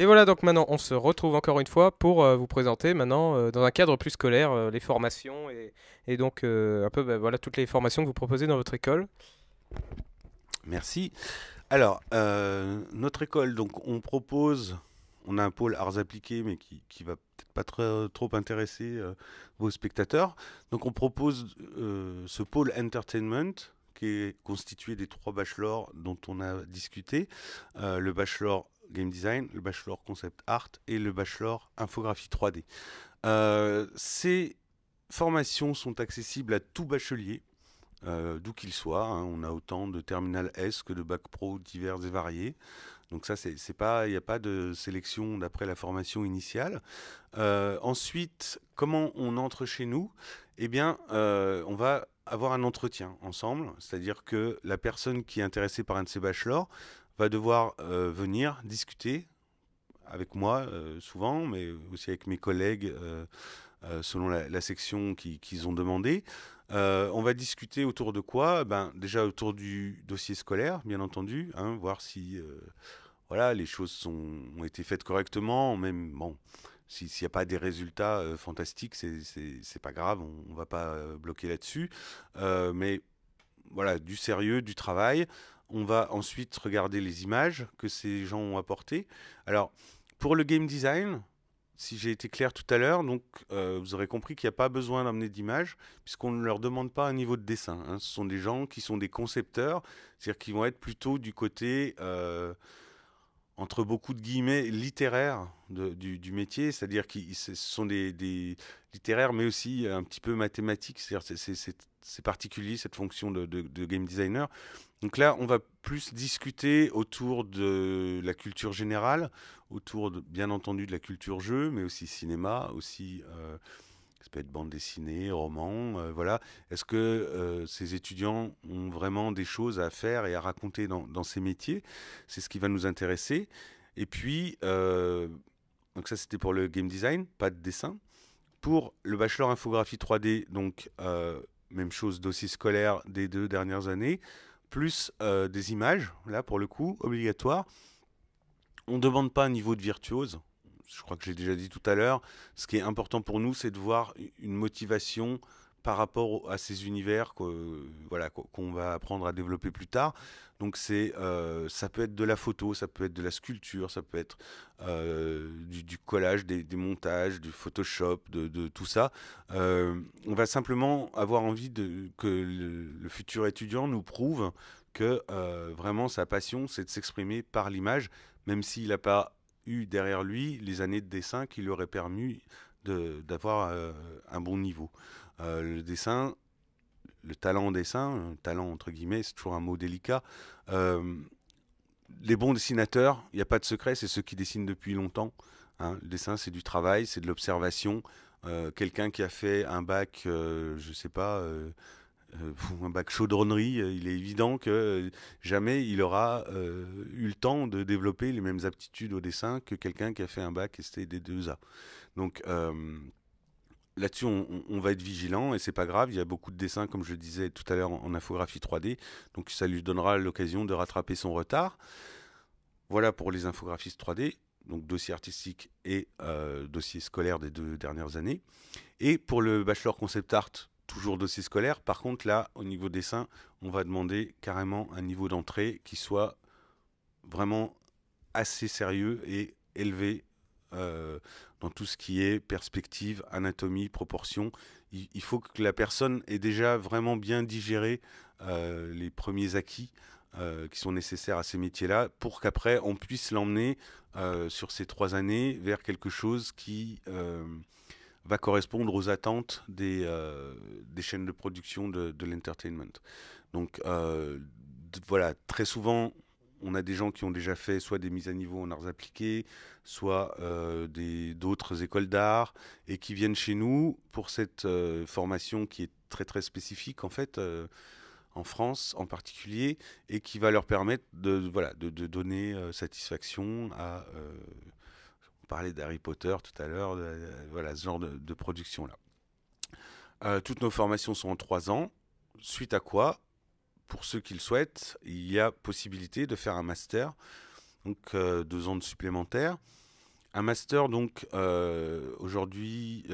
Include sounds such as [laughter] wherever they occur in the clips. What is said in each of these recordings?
Et voilà, donc maintenant on se retrouve encore une fois pour euh, vous présenter maintenant euh, dans un cadre plus scolaire euh, les formations et, donc un peu bah, voilà toutes les formations que vous proposez dans votre école. Merci. Alors notre école, donc on propose, on a un pôle arts appliqués mais qui, ne va peut-être pas trop, trop intéresser vos spectateurs. Donc on propose ce pôle entertainment qui est constitué des trois bachelors dont on a discuté. le bachelor game design, le bachelor concept art et le bachelor infographie 3D. Euh, ces formations sont accessibles à tout bachelier, euh, d'où qu'il soit. Hein. On a autant de terminal S que de bac pro divers et variés. Donc ça, il n'y a pas de sélection d'après la formation initiale. Euh, ensuite, comment on entre chez nous Eh bien, on va avoir un entretien ensemble, c'est-à-dire que la personne qui est intéressée par un de ces bachelors va devoir euh, venir discuter avec moi euh, souvent, mais aussi avec mes collègues euh, selon la, section qu'ils ont demandé. on va discuter autour de quoi ben, Déjà autour du dossier scolaire, bien entendu, hein, voir si voilà, les choses sont, ont été faites correctement, même bon, s'il n'y a pas des résultats fantastiques, c'est pas grave, on ne va pas bloquer là-dessus. mais voilà, du sérieux, du travail. On va ensuite regarder les images que ces gens ont apportées. Alors, pour le game design, si j'ai été clair tout à l'heure, donc euh, vous aurez compris qu'il n'y a pas besoin d'amener d'images, puisqu'on ne leur demande pas un niveau de dessin. Hein. Ce sont des gens qui sont des concepteurs, c'est-à-dire qui vont être plutôt du côté euh, entre beaucoup de guillemets, littéraires du, métier, c'est-à-dire que ce sont des, littéraires, mais aussi un petit peu mathématiques, c'est-à-dire c'est particulier cette fonction de, game designer. Donc là, on va plus discuter autour de la culture générale, autour, bien entendu, de la culture jeu, mais aussi cinéma, aussi... Euh, ça peut être bande dessinée, roman, euh, voilà. Est-ce que euh, ces étudiants ont vraiment des choses à faire et à raconter dans, ces métiers C'est ce qui va nous intéresser. Et puis, euh, donc ça c'était pour le game design, pas de dessin. Pour le bachelor infographie 3D, donc même chose dossier scolaire des deux dernières années, plus des images, là pour le coup, obligatoire. On ne demande pas un niveau de virtuose, je crois que j'ai déjà dit tout à l'heure, ce qui est important pour nous, c'est de voir une motivation par rapport à ces univers que, voilà, qu'on va apprendre à développer plus tard. Donc c'est, euh, ça peut être de la photo, ça peut être de la sculpture, ça peut être euh, du, collage, des, montages, du Photoshop, de, tout ça. Euh, on va simplement avoir envie de, que le futur étudiant nous prouve que vraiment sa passion, c'est de s'exprimer par l'image, même s'il n'a pas derrière lui les années de dessin qui lui auraient permis d'avoir euh, un bon niveau. Euh, le dessin, le talent en dessin, talent entre guillemets, c'est toujours un mot délicat. Euh, les bons dessinateurs, il n'y a pas de secret, c'est ceux qui dessinent depuis longtemps. Hein. Le dessin, c'est du travail, c'est de l'observation. Quelqu'un qui a fait un bac, je ne sais pas, euh, un bac chaudronnerie, euh, il est évident que euh, jamais il aura eu le temps de développer les mêmes aptitudes au dessin que quelqu'un qui a fait un bac STD2A. Donc là-dessus, on, va être vigilant et c'est pas grave. Il y a beaucoup de dessins, comme je le disais tout à l'heure, en, infographie 3D, donc ça lui donnera l'occasion de rattraper son retard. Voilà pour les infographistes 3D, donc dossier artistique et dossier scolaire des deux dernières années. Et pour le bachelor concept art, toujours dossier scolaire. Par contre, là, au niveau dessin, on va demander carrément un niveau d'entrée qui soit vraiment assez sérieux et élevé euh, dans tout ce qui est perspective, anatomie, proportion. Il, faut que la personne ait déjà vraiment bien digéré euh, les premiers acquis euh, qui sont nécessaires à ces métiers-là pour qu'après on puisse l'emmener sur ces trois années vers quelque chose qui va correspondre aux attentes des, euh, chaînes de production de, l'entertainment. Donc euh, voilà, très souvent, on a des gens qui ont déjà fait soit des mises à niveau en arts appliqués, soit euh, d'autres écoles d'art, et qui viennent chez nous pour cette euh, formation qui est très très spécifique en fait en France en particulier, et qui va leur permettre de, voilà, de, donner satisfaction à, parler d'Harry Potter tout à l'heure, euh, voilà ce genre de, production-là. Euh, toutes nos formations sont en trois ans, suite à quoi, pour ceux qui le souhaitent, il y a possibilité de faire un master, donc euh, deux ans de supplémentaire. Un master donc aujourd'hui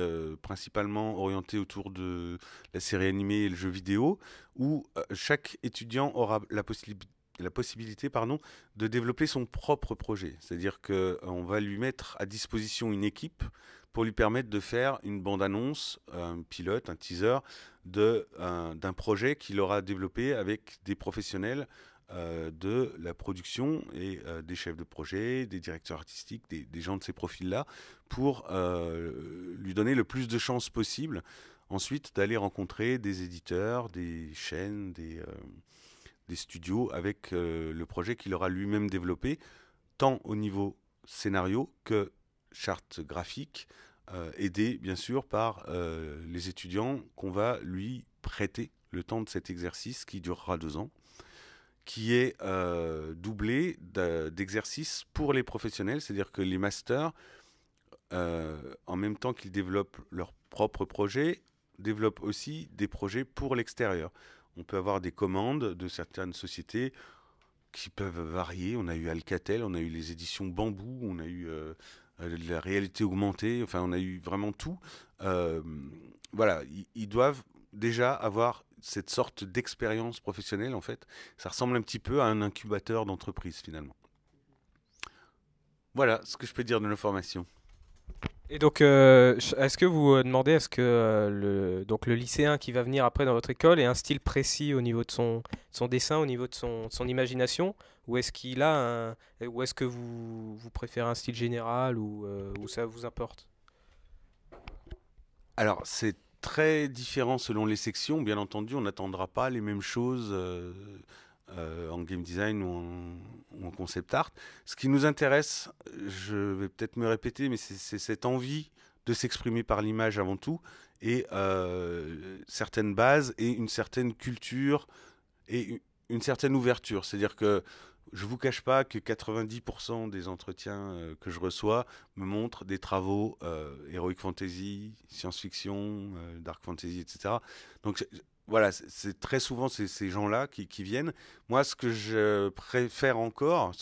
principalement orienté autour de la série animée et le jeu vidéo, où chaque étudiant aura la possibilité la possibilité pardon, de développer son propre projet. C'est-à-dire qu'on euh, va lui mettre à disposition une équipe pour lui permettre de faire une bande-annonce, un pilote, un teaser euh, d'un projet qu'il aura développé avec des professionnels euh, de la production et des chefs de projet, des directeurs artistiques, des, gens de ces profils-là, pour lui donner le plus de chances possible ensuite d'aller rencontrer des éditeurs, des chaînes, des des studios avec euh, le projet qu'il aura lui-même développé, tant au niveau scénario que charte graphique, euh, aidé bien sûr par euh, les étudiants qu'on va lui prêter le temps de cet exercice qui durera deux ans, qui est doublé d'exercices pour les professionnels, c'est-à-dire que les masters, en même temps qu'ils développent leur propre projet développent aussi des projets pour l'extérieur on peut avoir des commandes de certaines sociétés qui peuvent varier. On a eu Alcatel, on a eu les éditions Bambou, on a eu euh, euh, la réalité augmentée, enfin on a eu vraiment tout. Euh, voilà, ils doivent déjà avoir cette sorte d'expérience professionnelle en fait. Ça ressemble un petit peu à un incubateur d'entreprise finalement. Voilà ce que je peux dire de formations. Et donc, euh, est-ce que vous euh, demandez est ce que euh, le, donc le lycéen qui va venir après dans votre école ait un style précis au niveau de son, son dessin, au niveau de son, imagination Ou est-ce qu'il a Ou est-ce que vous, vous, préférez un style général ou ça vous importe Alors, c'est très différent selon les sections. Bien entendu, on n'attendra pas les mêmes choses euh, en game design ou en, concept art. Ce qui nous intéresse, je vais peut-être me répéter, mais c'est cette envie de s'exprimer par l'image avant tout, et euh, certaines bases, et une certaine culture, et une certaine ouverture. C'est-à-dire que je ne vous cache pas que 90% des entretiens euh, que je reçois me montrent des travaux euh, heroic fantasy, science-fiction, dark fantasy, etc. Donc voilà, c'est très souvent ces, gens-là qui, viennent. Moi, ce que je préfère encore,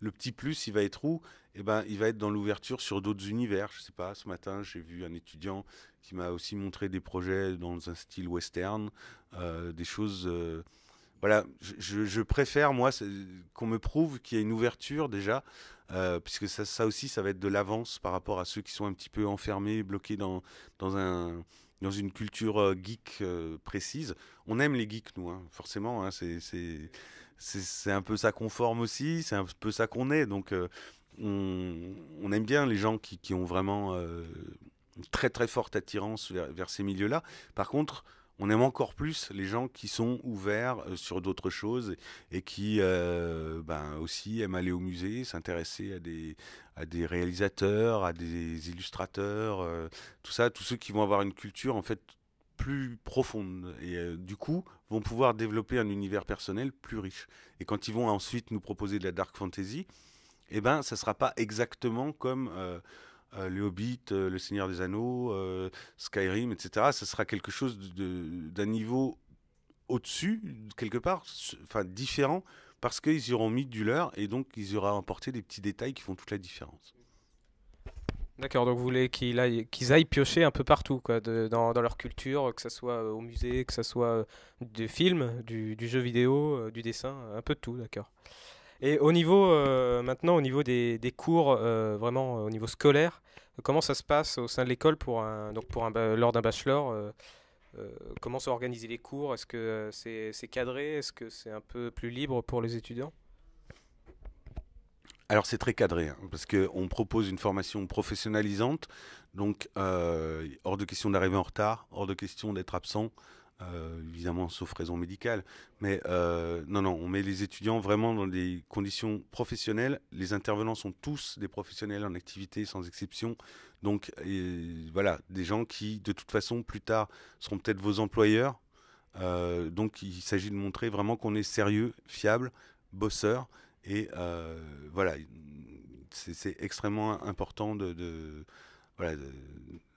le petit plus, il va être où eh ben, il va être dans l'ouverture sur d'autres univers. Je ne sais pas, ce matin, j'ai vu un étudiant qui m'a aussi montré des projets dans un style western, euh, des choses. Euh, voilà, je, préfère, moi, qu'on me prouve qu'il y a une ouverture déjà, euh, puisque ça, ça aussi, ça va être de l'avance par rapport à ceux qui sont un petit peu enfermés, bloqués dans, dans un dans une culture euh, geek euh, précise. On aime les geeks, nous, hein, forcément. Hein, c'est un peu ça qu'on forme aussi, c'est un peu ça qu'on est. Donc, euh, on, aime bien les gens qui, ont vraiment une très très forte attirance vers ces milieux-là. Par contre, on aime encore plus les gens qui sont ouverts euh, sur d'autres choses et qui euh, ben, aussi aiment aller au musée, s'intéresser à des, réalisateurs, à des illustrateurs, euh, tout ça, tous ceux qui vont avoir une culture en fait plus profonde et du coup vont pouvoir développer un univers personnel plus riche. Et quand ils vont ensuite nous proposer de la dark fantasy, eh ben ça sera pas exactement comme les euh, le Hobbit, euh, le Seigneur des Anneaux, euh, Skyrim, etc. Ça sera quelque chose d'un niveau au-dessus, quelque part, enfin différent, parce qu'ils y auront mis du leur et donc ils auront apporté des petits détails qui font toute la différence. D'accord, donc vous voulez qu'ils aillent, aillent, piocher un peu partout, quoi, dans, leur culture, que ce soit au musée, que ce soit des films, du, du jeu vidéo, du dessin, un peu de tout, d'accord. Et au niveau, euh, maintenant, au niveau des, cours, euh, vraiment euh, au niveau scolaire, comment ça se passe au sein de l'école pour un, lors d'un bachelor Comment sont organisés les cours Est-ce que c'est cadré Est-ce que c'est un peu plus libre pour les étudiants alors c'est très cadré, hein, parce qu'on propose une formation professionnalisante, donc hors de question d'arriver en retard, hors de question d'être absent, euh, évidemment sauf raison médicale. Mais euh, non, non, on met les étudiants vraiment dans des conditions professionnelles. Les intervenants sont tous des professionnels en activité sans exception. Donc voilà, des gens qui de toute façon plus tard seront peut-être vos employeurs. Euh, donc il s'agit de montrer vraiment qu'on est sérieux, fiable, bosseur. Et voilà, c'est extrêmement important de,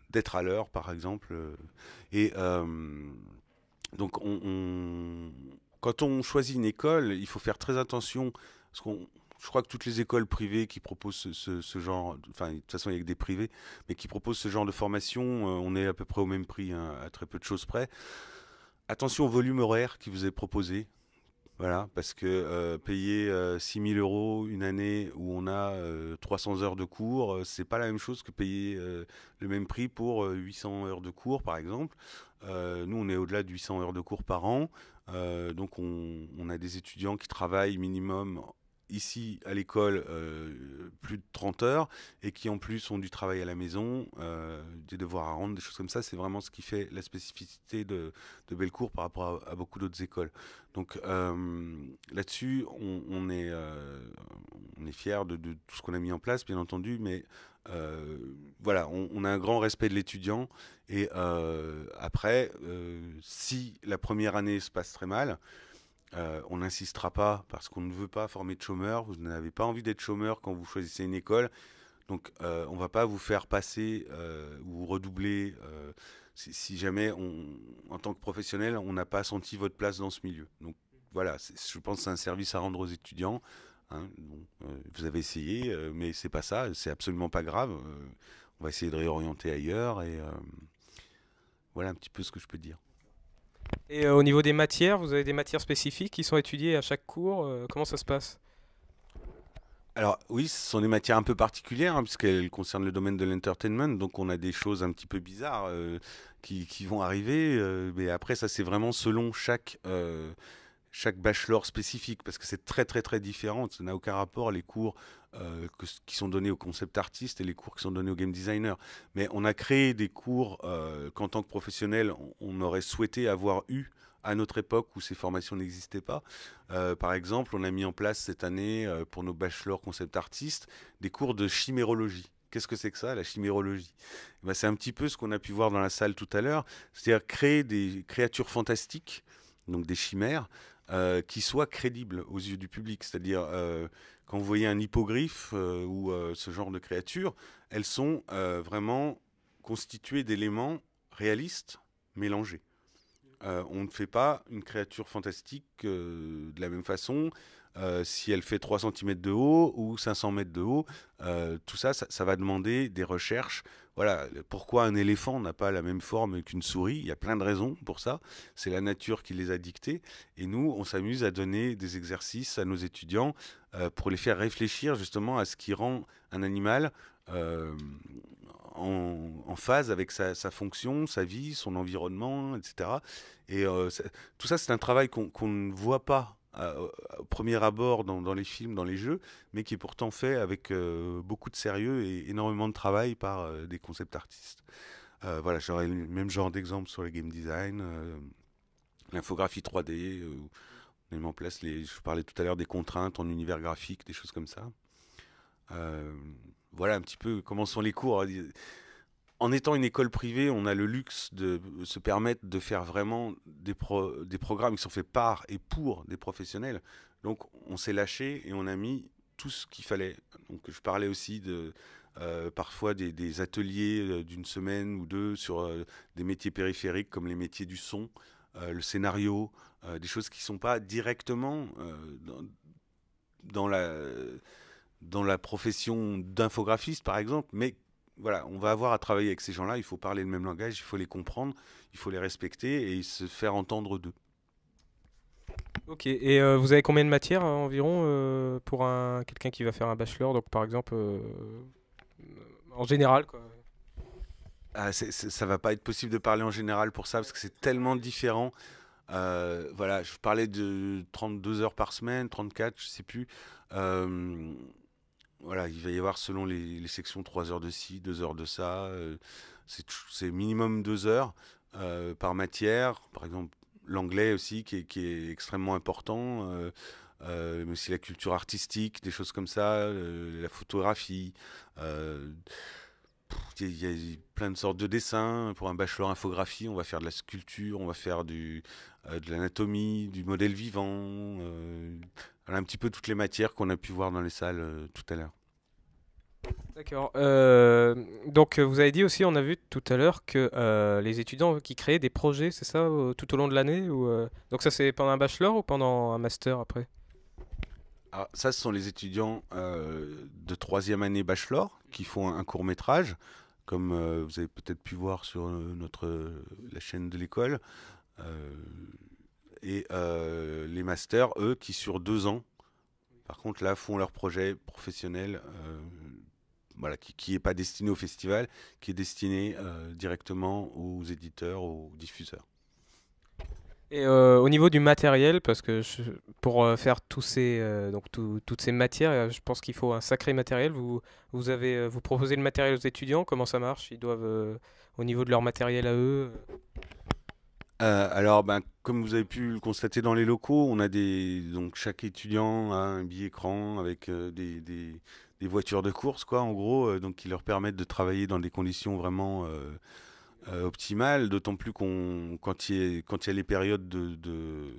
d'être à l'heure par exemple. Et donc, on, quand on choisit une école, il faut faire très attention. Parce qu'on, je crois que toutes les écoles privées qui proposent ce, genre, enfin, de toute façon, il n'y a que des privées mais qui proposent ce genre de formation, euh, on est à peu près au même prix, hein, à très peu de choses près. Attention au volume horaire qui vous est proposé. Voilà, parce que euh, payer 6000 6 000 euros une année où on a 300 euh, heures de cours, c'est pas la même chose que payer le même prix pour 800 heures de cours, par exemple. Euh, nous, on est au-delà de 800 heures de cours par an. Euh, donc, on, on, a des étudiants qui travaillent minimum ici à l'école euh, plus de 30 heures et qui en plus ont du travail à la maison, euh, des devoirs à rendre, des choses comme ça. C'est vraiment ce qui fait la spécificité de, de Bellecour par rapport à, beaucoup d'autres écoles. Donc euh, là-dessus, on, est, on est fiers de, tout ce qu'on a mis en place, bien entendu, mais voilà, on, on, a un grand respect de l'étudiant. Et après, si la première année se passe très mal, euh, on n'insistera pas parce qu'on ne veut pas former de chômeurs. Vous n'avez pas envie d'être chômeur quand vous choisissez une école. Donc euh, on ne va pas vous faire passer euh, ou redoubler si, jamais, en tant que professionnel, on n'a pas senti votre place dans ce milieu. Donc voilà, je pense que c'est un service à rendre aux étudiants. Hein. vous avez essayé, mais c'est pas ça, c'est absolument pas grave. on va essayer de réorienter ailleurs et voilà un petit peu ce que je peux dire. Et euh, au niveau des matières, vous avez des matières spécifiques qui sont étudiées à chaque cours euh, Comment ça se passe alors oui, ce sont des matières un peu particulières, hein, puisqu'elles concernent le domaine de l'entertainment, donc on a des choses un petit peu bizarres euh, qui, qui, vont arriver, mais après ça c'est vraiment selon chaque chaque bachelor spécifique, parce que c'est très très très différent. Ça n'a aucun rapport les cours euh, qui sont donnés aux concept artistes et les cours qui sont donnés aux game designers. Mais on a créé des cours euh, qu'en tant que professionnel, on, aurait souhaité avoir eu à notre époque où ces formations n'existaient pas. Euh, par exemple, on a mis en place cette année, pour nos bachelors concept artistes, des cours de chimérologie. Qu'est-ce que c'est que ça, la chimérologie eh ben, C'est un petit peu ce qu'on a pu voir dans la salle tout à l'heure, c'est-à-dire créer des créatures fantastiques, donc des chimères, euh, qui soit crédible aux yeux du public. C'est-à-dire, euh, quand vous voyez un hippogriffe euh, ou ce genre de créature, elles sont vraiment constituées d'éléments réalistes mélangés. on ne fait pas une créature fantastique de la même façon. si elle fait 3 cm de haut ou 500 mètres de haut, tout ça, ça, va demander des recherches voilà, pourquoi un éléphant n'a pas la même forme qu'une souris Il y a plein de raisons pour ça. C'est la nature qui les a dictées. Et nous, on s'amuse à donner des exercices à nos étudiants euh, pour les faire réfléchir justement à ce qui rend un animal euh, en, phase avec sa, fonction, sa vie, son environnement, etc. Et euh, tout ça, c'est un travail qu'on ne voit pas euh, au premier abord dans, les films, dans les jeux, mais qui est pourtant fait avec euh, beaucoup de sérieux et énormément de travail par euh, des concept artistes. voilà, j'aurais le même genre d'exemple sur le game design, l'infographie 3D, on met en place les. Je parlais tout à l'heure des contraintes en univers graphique, des choses comme ça. voilà un petit peu comment sont les cours. Hein, en étant une école privée, on a le luxe de se permettre de faire vraiment des, programmes qui sont faits par et pour des professionnels. Donc on s'est lâché et on a mis tout ce qu'il fallait. Donc je parlais aussi de euh, parfois des, ateliers euh, d'une semaine ou deux sur euh, des métiers périphériques comme les métiers du son, le scénario, des choses qui ne sont pas directement dans, la dans la profession d'infographiste par exemple, mais voilà, on va avoir à travailler avec ces gens-là, il faut parler le même langage, il faut les comprendre, il faut les respecter et se faire entendre d'eux. Ok, et euh, vous avez combien de matières euh, environ euh, pour un, quelqu'un qui va faire un bachelor, donc par exemple, en général quoi. Ah, ça va pas être possible de parler en général pour ça, parce que c'est tellement différent. voilà, je parlais de 32 heures par semaine, 34, je sais plus voilà, il va y avoir selon les, sections 3 heures de ci, 2 heures de ça. Euh, c'est minimum 2 heures euh, par matière. Par exemple, l'anglais aussi, qui est, extrêmement important. Euh, mais aussi la culture artistique, des choses comme ça, la photographie. Il y, a plein de sortes de dessins. Pour un bachelor infographie, on va faire de la sculpture, on va faire du, de l'anatomie, du modèle vivant, euh, voilà un petit peu toutes les matières qu'on a pu voir dans les salles euh, tout à l'heure. D'accord. Euh, donc euh, vous avez dit aussi, on a vu tout à l'heure que les étudiants qui créaient des projets, c'est ça, tout au long de l'année ou, Donc ça c'est pendant un bachelor ou pendant un master après Alors, ah, Ça ce sont les étudiants de troisième année bachelor qui font un, court métrage, comme vous avez peut-être pu voir sur notre, la chaîne de l'école et euh, les masters, eux, qui sur deux ans, par contre, là, font leur projet professionnel, euh, voilà, qui n'est pas destiné au festival, qui est destiné euh, directement aux éditeurs, aux diffuseurs. Et au niveau du matériel, parce que pour faire tous ces, donc toutes ces matières, je pense qu'il faut un sacré matériel. Vous, vous, avez, vous proposez le matériel aux étudiants, comment ça marche Ils doivent, au niveau de leur matériel à eux euh, alors, ben, comme vous avez pu le constater dans les locaux, on a des donc chaque étudiant a un billet écran avec euh, des, des, voitures de course, quoi, en gros, euh, donc qui leur permettent de travailler dans des conditions vraiment optimales. D'autant plus qu'on quand il y a, quand il y a les périodes de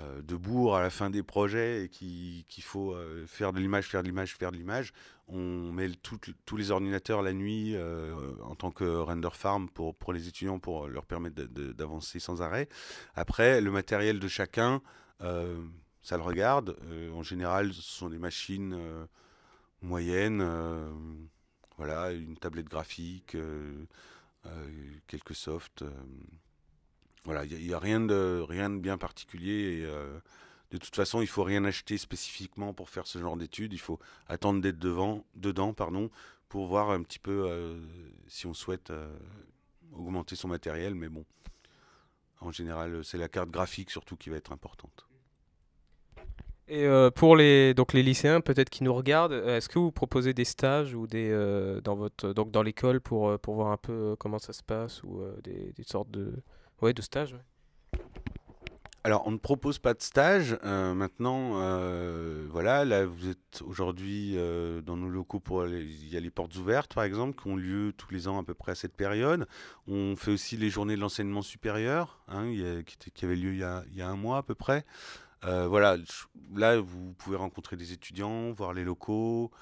euh, de bourg à la fin des projets et qu'il faut euh, faire de l'image, faire de l'image, faire de l'image. On met tous les ordinateurs la nuit euh, en tant que render farm pour, pour les étudiants, pour leur permettre d'avancer sans arrêt. Après, le matériel de chacun, ça le regarde. en général, ce sont des machines moyennes, voilà, une tablette graphique, quelques softs. Voilà, il n'y a, rien de, rien de bien particulier. Et, euh, de toute façon, il faut rien acheter spécifiquement pour faire ce genre d'études. Il faut attendre d'être devant, dedans, pardon, pour voir un petit peu euh, si on souhaite euh, augmenter son matériel. Mais bon, en général, c'est la carte graphique surtout qui va être importante. Et pour les donc les lycéens peut-être qui nous regardent, est-ce que vous proposez des stages ou des dans votre donc dans l'école pour pour voir un peu comment ça se passe ou des sortes de Ouais, de stage, Alors, on ne propose pas de stage. Euh, maintenant, euh, voilà, là, vous êtes aujourd'hui euh, dans nos locaux pour il y a les portes ouvertes, par exemple, qui ont lieu tous les ans à peu près à cette période. On fait aussi les journées de l'enseignement supérieur, hein, qui, avait lieu il y, a, y, a, un mois à peu près. voilà, là, vous pouvez rencontrer des étudiants, voir les locaux.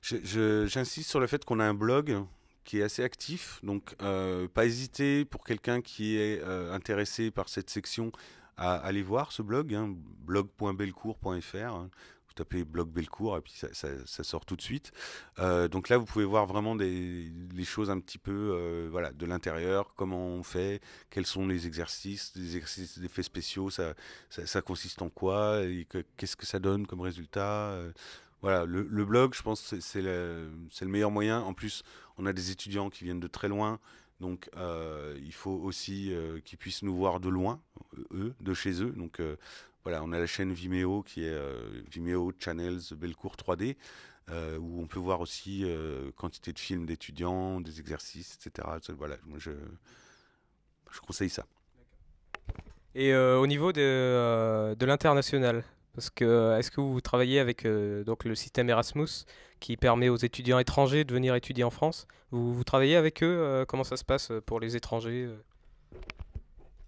J'insiste sur le fait qu'on a un blog qui est assez actif. Donc, euh, pas hésiter pour quelqu'un qui est euh, intéressé par cette section à aller voir ce blog, hein, blog.belcourt.fr. Hein. Vous tapez blog Belcourt et puis ça, sort tout de suite. Euh, donc là, vous pouvez voir vraiment des, les choses un petit peu voilà, de l'intérieur, comment on fait, quels sont les exercices, des exercices d'effets spéciaux, ça, ça, consiste en quoi, qu'est-ce que ça donne comme résultat le, blog, je pense, c'est le, meilleur moyen. En plus, on a des étudiants qui viennent de très loin, donc euh, il faut aussi euh, qu'ils puissent nous voir de loin, euh, eux, de chez eux. Donc voilà, on a la chaîne Vimeo qui est Vimeo Channels Belcourt 3D, où on peut voir aussi quantité de films d'étudiants, des exercices, etc. Voilà, je, conseille ça. Et au niveau de l'international, que euh, est-ce que vous travaillez avec euh, donc le système Erasmus qui permet aux étudiants étrangers de venir étudier en France vous, travaillez avec eux euh, Comment ça se passe pour les étrangers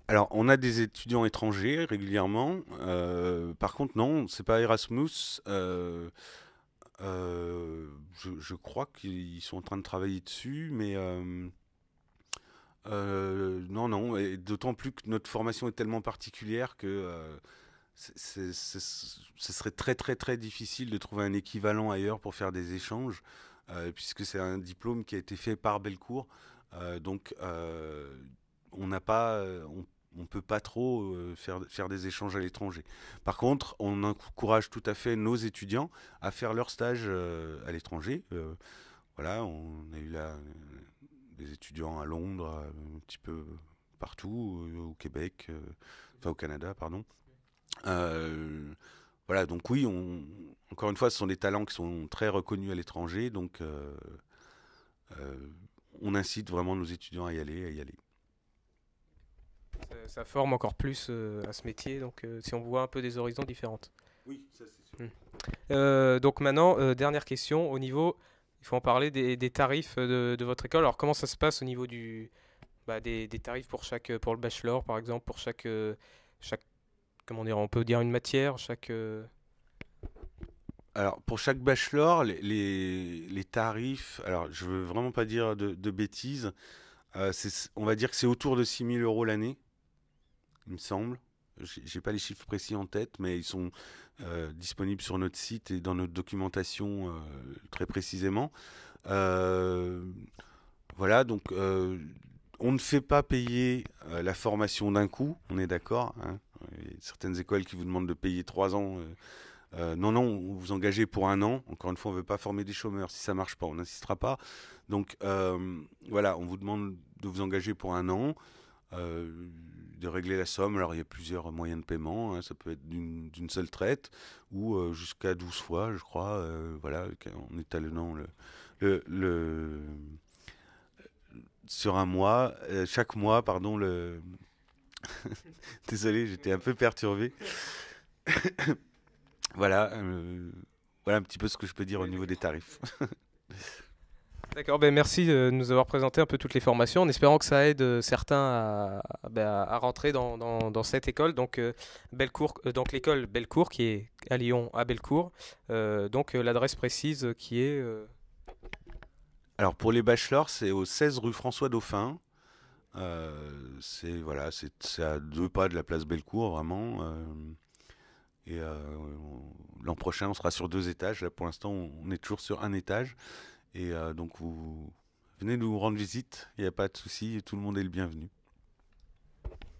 Alors on a des étudiants étrangers régulièrement. par contre non, c'est pas Erasmus. je, crois qu'ils sont en train de travailler dessus, mais non, non, d'autant plus que notre formation est tellement particulière que ce serait très très très difficile de trouver un équivalent ailleurs pour faire des échanges, euh, puisque c'est un diplôme qui a été fait par Belcourt. Euh, donc euh, on n'a pas, on, on, peut pas trop faire, faire des échanges à l'étranger. Par contre, on encourage tout à fait nos étudiants à faire leur stage à l'étranger. voilà, on a eu là des étudiants à Londres, un petit peu partout, au Québec, enfin au Canada, pardon. Euh, voilà, donc oui, on, encore une fois, ce sont des talents qui sont très reconnus à l'étranger, donc euh, euh, on incite vraiment nos étudiants à y aller, à y aller. Ça, forme encore plus à ce métier, donc si on voit un peu des horizons différentes. Oui, ça c'est sûr. Hmm. donc maintenant, dernière question, au niveau, il faut en parler des, tarifs de, votre école. Alors comment ça se passe au niveau du, bah, des, tarifs pour chaque, pour le bachelor par exemple, pour chaque comment dire, on peut dire une matière, chaque... Euh. Alors, pour chaque bachelor, les, tarifs, alors je veux vraiment pas dire de, bêtises, euh, on va dire que c'est autour de 6 000 euros l'année, il me semble. J'ai pas les chiffres précis en tête, mais ils sont euh, disponibles sur notre site et dans notre documentation très précisément. voilà, donc on ne fait pas payer la formation d'un coup, on est d'accord. Hein. Il certaines écoles qui vous demandent de payer trois ans. Euh, euh, non, non, vous vous engagez pour un an. Encore une fois, on ne veut pas former des chômeurs. Si ça ne marche pas, on n'insistera pas. Donc euh, voilà, on vous demande de vous engager pour un an, de régler la somme. Alors il y a plusieurs moyens de paiement. Hein. Ça peut être d'une seule traite ou jusqu'à 12 fois, je crois, voilà, en étalonnant le, le, sur un mois, chaque mois, pardon, le, [laughs] Désolé, j'étais un peu perturbé. [coughs] voilà, euh, voilà un petit peu ce que je peux dire au niveau des tarifs. [laughs] D'accord, ben merci de nous avoir présenté un peu toutes les formations, en espérant que ça aide euh, certains à, ben, rentrer dans, cette école. Donc, euh, donc l'école Bellecour qui est à Lyon, à Bellecour. donc l'adresse précise qui est. Alors pour les bachelors, c'est au 16 rue François Dauphin. Euh, c'est voilà, c'est à deux pas de la place Bellecour vraiment. Euh, et euh, l'an prochain, on sera sur deux étages. pour l'instant, on est toujours sur un étage. Et donc, vous venez nous rendre visite. Il n'y a pas de souci. Tout le monde est le bienvenu.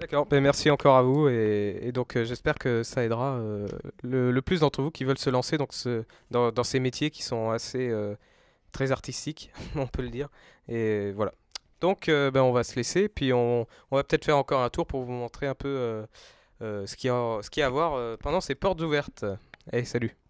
D'accord, ben, merci encore à vous et, donc j'espère que ça aidera le, plus d'entre vous qui veulent se lancer dans, ces métiers qui sont assez très artistiques, [laughs] on peut le dire. Et voilà, donc euh, ben, on va se laisser, puis on, on va peut-être faire encore un tour pour vous montrer un peu euh, euh, ce qu'il y, y, a à voir pendant ces portes ouvertes. Allez, salut